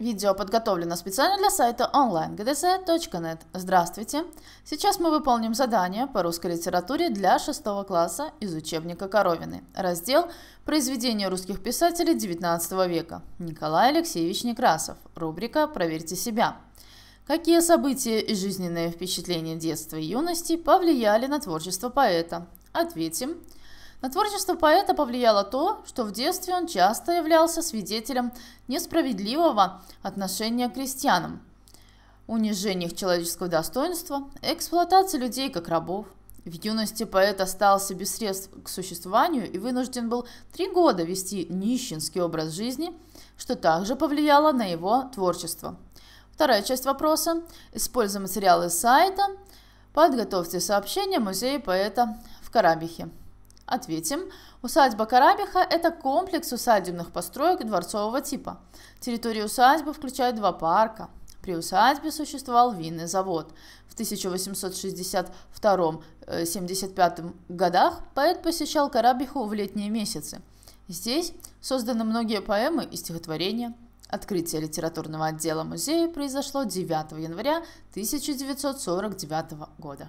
Видео подготовлено специально для сайта online.gdc.net. Здравствуйте! Сейчас мы выполним задание по русской литературе для 6 класса из учебника Коровины. Раздел «Произведения русских писателей XIX века». Николай Алексеевич Некрасов. Рубрика «Проверьте себя». Какие события и жизненные впечатления детства и юности повлияли на творчество поэта? Ответим. На творчество поэта повлияло то, что в детстве он часто являлся свидетелем несправедливого отношения к крестьянам, унижениях человеческого достоинства, эксплуатации людей как рабов. В юности поэт остался без средств к существованию и вынужден был три года вести нищенский образ жизни, что также повлияло на его творчество. Вторая часть вопроса. Используя материалы сайта, подготовьте сообщение музея поэта в Карабихе. Ответим. Усадьба Карабиха – это комплекс усадебных построек дворцового типа. Территория усадьбы включает два парка. При усадьбе существовал винный завод. В 1862-75 э, годах поэт посещал Карабиху в летние месяцы. Здесь созданы многие поэмы и стихотворения. Открытие литературного отдела музея произошло 9 января 1949 года.